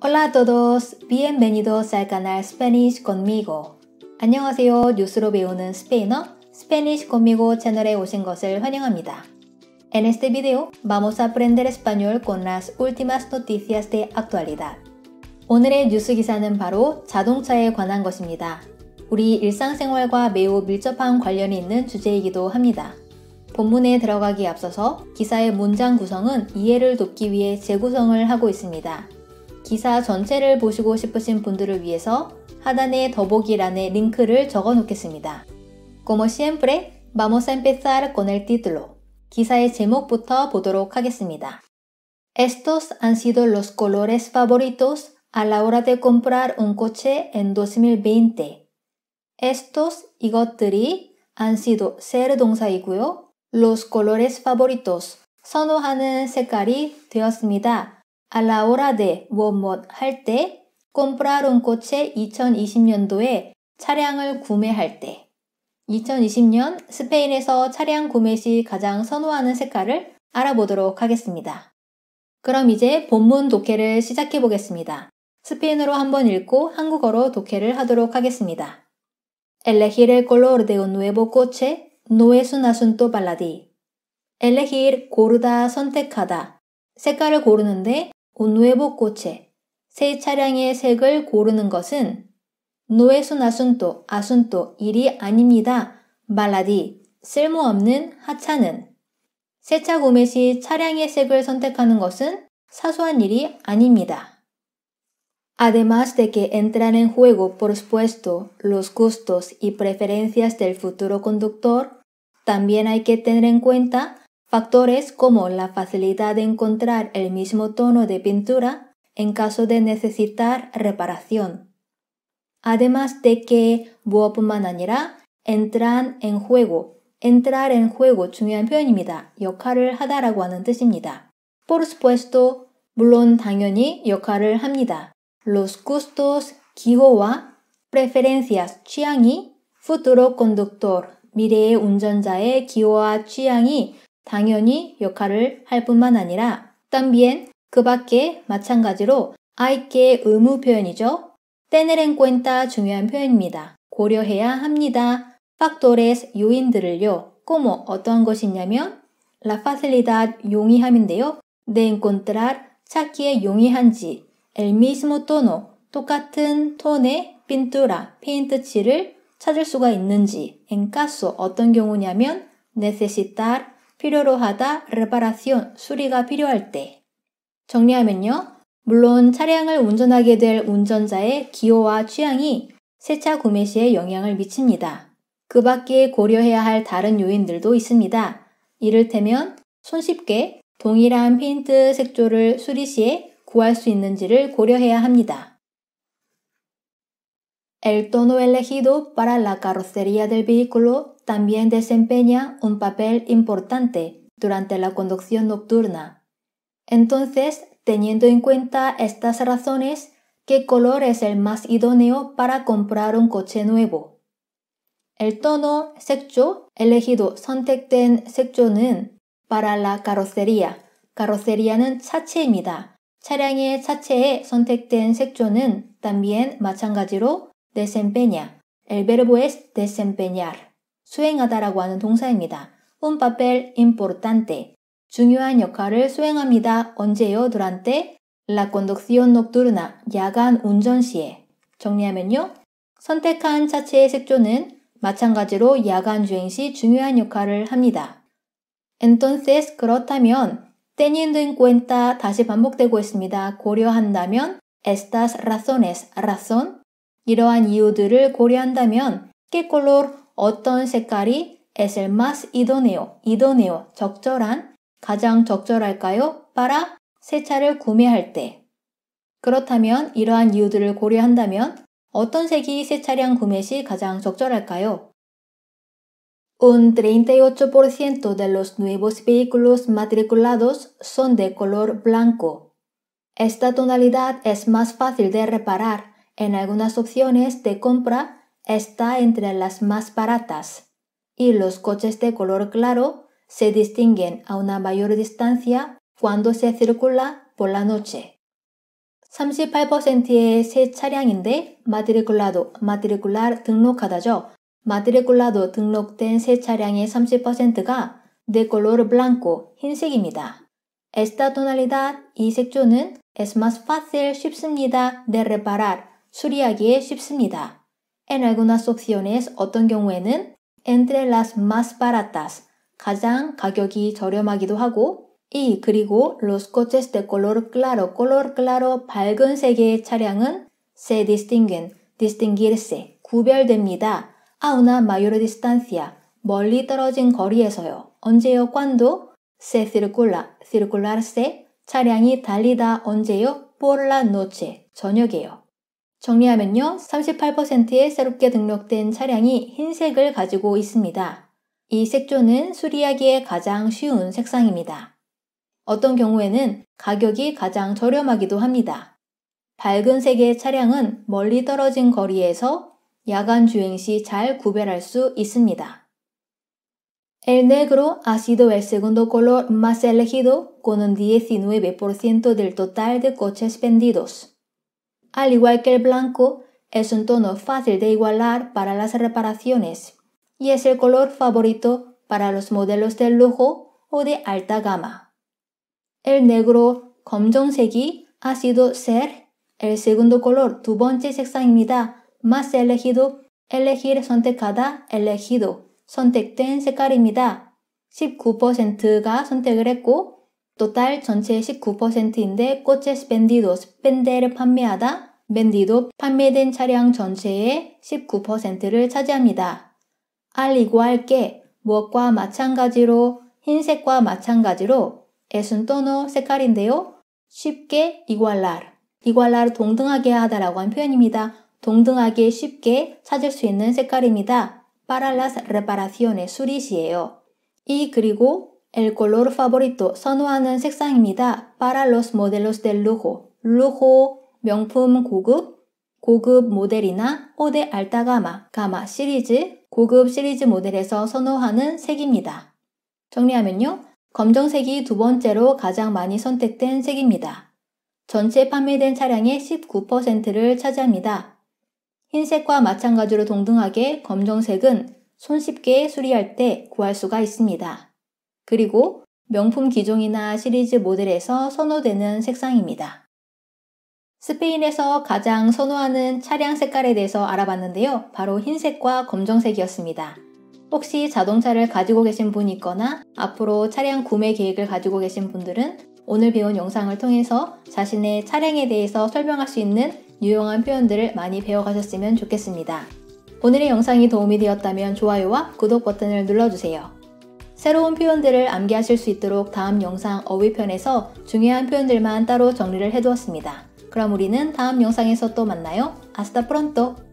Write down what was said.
Hola a todos, bienvenidos al canal Spanish conmigo. 안녕하세요. 뉴스로 배우는 스페인어 Spanish conmigo 채널에 오신 것을 환영합니다. En este video vamos a aprender español con las últimas noticias de actualidad. 오늘의 뉴스 기사는 바로 자동차에 관한 것입니다. 우리 일상생활과 매우 밀접한 관련이 있는 주제이기도 합니다. 본문에 들어가기 앞서서 기사의 문장 구성은 이해를 돕기 위해 재구성을 하고 있습니다. 기사 전체를 보시고 싶으신 분들을 위해서 하단의 더보기란에 링크를 적어 놓겠습니다. Como siempre, vamos a empezar con el título. 기사의 제목부터 보도록 하겠습니다. Estos han sido los colores favoritos a la hora de comprar un coche en 2020. Estos 이것들이 han sido ser 동사이고요. Los colores favoritos 선호하는 색깔이 되었습니다. A la hora de 무엇 할 때, comprar un coche 2020년도에 차량을 구매할 때. 2020년 스페인에서 차량 구매 시 가장 선호하는 색깔을 알아보도록 하겠습니다. 그럼 이제 본문 독해를 시작해 보겠습니다. 스페인어로 한번 읽고 한국어로 독해를 하도록 하겠습니다. Elegir el color de un nuevo coche no es un asunto baladí. Elegir 고르다 선택하다 색깔을 고르는데 오누에보 꼬체, 새 차량의 색을 고르는 것은 노 es un asunto, asunto, 일이 아닙니다. 말라디, 쓸모없는 하차는 세차 구매 시 차량의 색을 선택하는 것은 사소한 일이 아닙니다. Además de que entran en juego, por supuesto, los gustos y preferencias del futuro conductor, también hay que tener en cuenta Factores como la facilidad de encontrar el mismo tono de pintura en caso de necesitar reparación. Además de que bua 아니라 entran en juego. Entrar en juego 중요한 표현입니다. 역할을 하다라고 하는 뜻입니다. Por supuesto, 물론 당연히 역할을 합니다. Los gustos, 기호와 preferencias, 취향이 futuro conductor, 미래의 운전자의 기호와 취향이 당연히 역할을 할 뿐만 아니라 también 그 밖에 마찬가지로 hay que 의무 표현이죠. tener en cuenta 중요한 표현입니다. 고려해야 합니다. factores 요인들을요. como 어떠한 것이냐면 la facilidad 용이함인데요. de encontrar 찾기에 용이한지 el mismo tono 똑같은 톤의 pintura 페인트칠을 찾을 수가 있는지 en caso 어떤 경우냐면 necesitar 필요로 하다 reparación, 수리가 필요할 때. 정리하면요. 물론 차량을 운전하게 될 운전자의 기호와 취향이 세차 구매 시에 영향을 미칩니다. 그 밖에 고려해야 할 다른 요인들도 있습니다. 이를테면 손쉽게 동일한 페인트 색조를 수리 시에 구할 수 있는지를 고려해야 합니다. El tono elegido para la carrocería del vehículo también desempeña un papel importante durante la conducción nocturna. Entonces, teniendo en cuenta estas razones, ¿qué color es el más idóneo para comprar un coche nuevo? El tono 색조 elegido 선택된 para la carrocería. carrocería는 차체입니다. 차량의 차체에 선택된 색조는 también 마찬가지로 desempeña. El verbo es desempeñar. 수행하다라고 하는 동사입니다. Un papel importante. 중요한 역할을 수행합니다. 언제요? durante la conducción nocturna. 야간 운전 시에. 정리하면요. 선택한 차체의 색조는 마찬가지로 야간 주행 시 중요한 역할을 합니다. Entonces 그렇다면 teniendo en cuenta 다시 반복되고 있습니다. 고려한다면 estas razones, razón 이러한 이유들을 고려한다면 q 꼴로 어떤 색깔이 es el más idóneo, idóneo, 적절한, 가장 적절할까요? para 새 차를 구매할 때. 그렇다면 이러한 이유들을 고려한다면 어떤 색이 새 차량 구매 시 가장 적절할까요? Un 38% de los nuevos vehículos matriculados son de color blanco. Esta tonalidad es más fácil de reparar En algunas opciones de compra está entre las más baratas y los coches de color claro se distinguen a una mayor distancia cuando se circula por la noche. 38%의 새 차량인데 matriculado, matricular 등록하다죠. matriculado 등록된 새 차량의 30%가 de color blanco, 흰색입니다. Esta tonalidad y 색조는 es más fácil, 쉽습니다, de reparar, 수리하기에 쉽습니다. En algunas opciones 어떤 경우에는 entre las más baratas 가장 가격이 저렴하기도 하고 이 그리고 los coches de color claro, color claro 밝은 색의 차량은 se distinguen, distinguirse 구별됩니다. a una mayor distancia 멀리 떨어진 거리에서요. 언제요? cuando se circula, circularse 차량이 달리다 언제요? por la noche 저녁에요. 정리하면요. 38%의 새롭게 등록된 차량이 흰색을 가지고 있습니다. 이 색조는 수리하기에 가장 쉬운 색상입니다. 어떤 경우에는 가격이 가장 저렴하기도 합니다. 밝은 색의 차량은 멀리 떨어진 거리에서 야간 주행 시 잘 구별할 수 있습니다. El negro ha sido el segundo color más elegido con un 19% del total de coches vendidos. Al igual que el blanco, es un tono fácil de igualar para las reparaciones y es el color favorito para los modelos de lujo o de alta gama. El negro 검정색이 ha sido ser el segundo color 두 번째 색상입니다. más elegido, elegir cada elegido, 선택된 색깔입니다. 19%가 선택을 했고 total 전체의 19%인데 coches vendidos, 벤데를 판매하다, vendido 판매된 차량 전체의 19%를 차지합니다. al igual que 무엇과 마찬가지로 흰색과 마찬가지로 es un tono 색깔인데요. 쉽게 igualar, igualar 동등하게 하다라고 한 표현입니다. 동등하게 쉽게 찾을 수 있는 색깔입니다. para las reparaciones 수리시예요. 이 그리고 El color favorito 선호하는 색상입니다. Para los modelos de lujo. lujo 명품 고급, 고급 모델이나 5대 어, 알타 가마, 가마 시리즈, 고급 시리즈 모델에서 선호하는 색입니다. 정리하면요. 검정색이 두 번째로 가장 많이 선택된 색입니다. 전체 판매된 차량의 19%를 차지합니다. 흰색과 마찬가지로 동등하게 검정색은 손쉽게 수리할 때 구할 수가 있습니다. 그리고 명품 기종이나 시리즈 모델에서 선호되는 색상입니다. 스페인에서 가장 선호하는 차량 색깔에 대해서 알아봤는데요. 바로 흰색과 검정색이었습니다. 혹시 자동차를 가지고 계신 분이 있거나 앞으로 차량 구매 계획을 가지고 계신 분들은 오늘 배운 영상을 통해서 자신의 차량에 대해서 설명할 수 있는 유용한 표현들을 많이 배워가셨으면 좋겠습니다. 오늘의 영상이 도움이 되었다면 좋아요와 구독 버튼을 눌러주세요. 새로운 표현들을 암기하실 수 있도록 다음 영상 어휘편에서 중요한 표현들만 따로 정리를 해두었습니다. 그럼 우리는 다음 영상에서 또 만나요. 아스타 프론토!